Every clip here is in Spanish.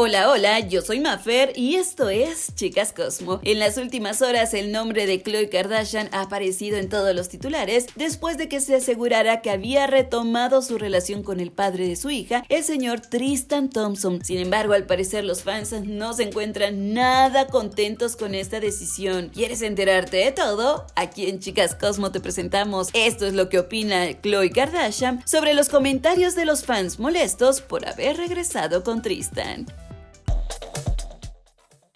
Hola, hola, yo soy Mafer y esto es Chicas Cosmo. En las últimas horas el nombre de Khloe Kardashian ha aparecido en todos los titulares después de que se asegurara que había retomado su relación con el padre de su hija, el señor Tristan Thompson. Sin embargo, al parecer los fans no se encuentran nada contentos con esta decisión. ¿Quieres enterarte de todo? Aquí en Chicas Cosmo te presentamos esto es lo que opina Khloe Kardashian sobre los comentarios de los fans molestos por haber regresado con Tristan.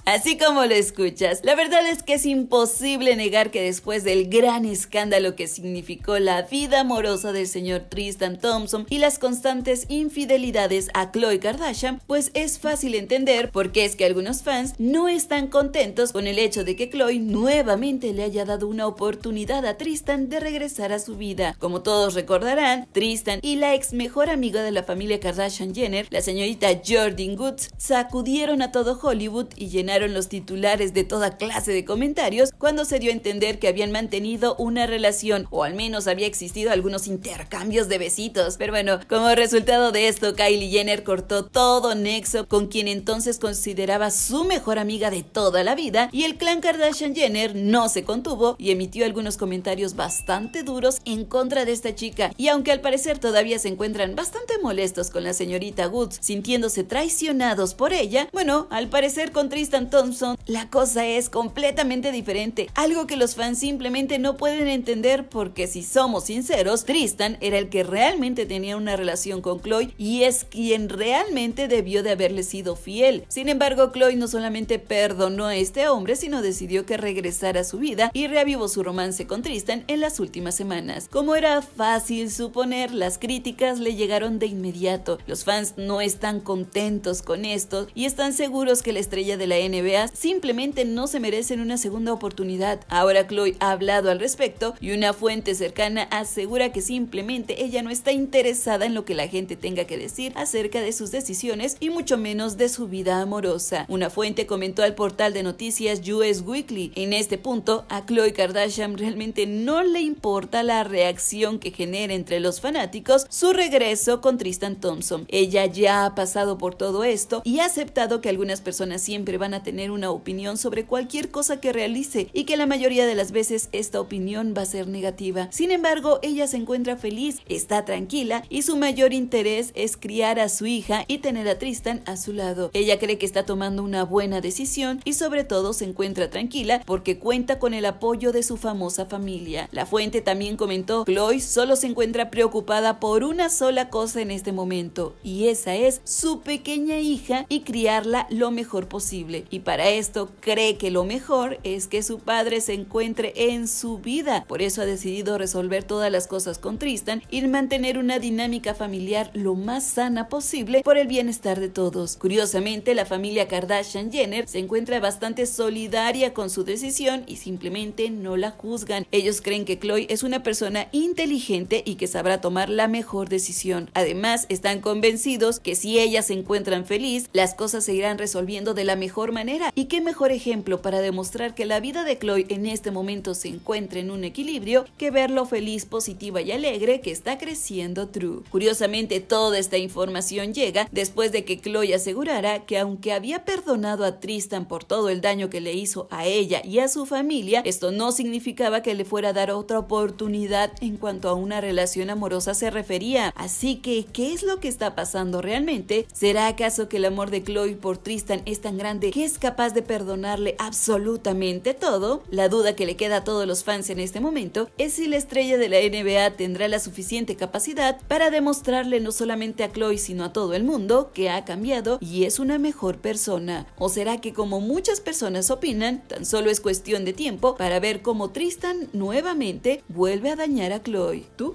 Así como lo escuchas, la verdad es que es imposible negar que después del gran escándalo que significó la vida amorosa del señor Tristan Thompson y las constantes infidelidades a Khloe Kardashian, pues es fácil entender por qué es que algunos fans no están contentos con el hecho de que Khloe nuevamente le haya dado una oportunidad a Tristan de regresar a su vida. Como todos recordarán, Tristan y la ex mejor amiga de la familia Kardashian Jenner, la señorita Jordan Goods, sacudieron a todo Hollywood y llenaron los titulares de toda clase de comentarios cuando se dio a entender que habían mantenido una relación o al menos había existido algunos intercambios de besitos. Pero bueno, como resultado de esto, Kylie Jenner cortó todo nexo con quien entonces consideraba su mejor amiga de toda la vida y el clan Kardashian Jenner no se contuvo y emitió algunos comentarios bastante duros en contra de esta chica y aunque al parecer todavía se encuentran bastante molestos con la señorita Woods sintiéndose traicionados por ella, bueno, al parecer con Tristan Thompson, la cosa es completamente diferente, algo que los fans simplemente no pueden entender porque si somos sinceros, Tristan era el que realmente tenía una relación con Chloe y es quien realmente debió de haberle sido fiel. Sin embargo, Chloe no solamente perdonó a este hombre, sino decidió que regresara a su vida y reavivó su romance con Tristan en las últimas semanas. Como era fácil suponer, las críticas le llegaron de inmediato. Los fans no están contentos con esto y están seguros que la estrella de la N NBA simplemente no se merecen una segunda oportunidad. Ahora Chloe ha hablado al respecto y una fuente cercana asegura que simplemente ella no está interesada en lo que la gente tenga que decir acerca de sus decisiones y mucho menos de su vida amorosa. Una fuente comentó al portal de noticias US Weekly. En este punto, a Chloe Kardashian realmente no le importa la reacción que genere entre los fanáticos su regreso con Tristan Thompson. Ella ya ha pasado por todo esto y ha aceptado que algunas personas siempre van a tener una opinión sobre cualquier cosa que realice y que la mayoría de las veces esta opinión va a ser negativa. Sin embargo, ella se encuentra feliz, está tranquila y su mayor interés es criar a su hija y tener a Tristan a su lado. Ella cree que está tomando una buena decisión y sobre todo se encuentra tranquila porque cuenta con el apoyo de su famosa familia. La fuente también comentó, Chloe solo se encuentra preocupada por una sola cosa en este momento y esa es su pequeña hija y criarla lo mejor posible y para esto cree que lo mejor es que su padre se encuentre en su vida. Por eso ha decidido resolver todas las cosas con Tristan y mantener una dinámica familiar lo más sana posible por el bienestar de todos. Curiosamente, la familia Kardashian-Jenner se encuentra bastante solidaria con su decisión y simplemente no la juzgan. Ellos creen que Chloe es una persona inteligente y que sabrá tomar la mejor decisión. Además, están convencidos que si ellas se encuentran feliz, las cosas se irán resolviendo de la mejor manera y qué mejor ejemplo para demostrar que la vida de Chloe en este momento se encuentra en un equilibrio que lo feliz, positiva y alegre que está creciendo True. Curiosamente, toda esta información llega después de que Chloe asegurara que aunque había perdonado a Tristan por todo el daño que le hizo a ella y a su familia, esto no significaba que le fuera a dar otra oportunidad en cuanto a una relación amorosa se refería. Así que, ¿qué es lo que está pasando realmente? ¿Será acaso que el amor de Chloe por Tristan es tan grande que capaz de perdonarle absolutamente todo, la duda que le queda a todos los fans en este momento es si la estrella de la NBA tendrá la suficiente capacidad para demostrarle no solamente a Chloe sino a todo el mundo que ha cambiado y es una mejor persona. ¿O será que como muchas personas opinan, tan solo es cuestión de tiempo para ver cómo Tristan nuevamente vuelve a dañar a Chloe? ¿Tú?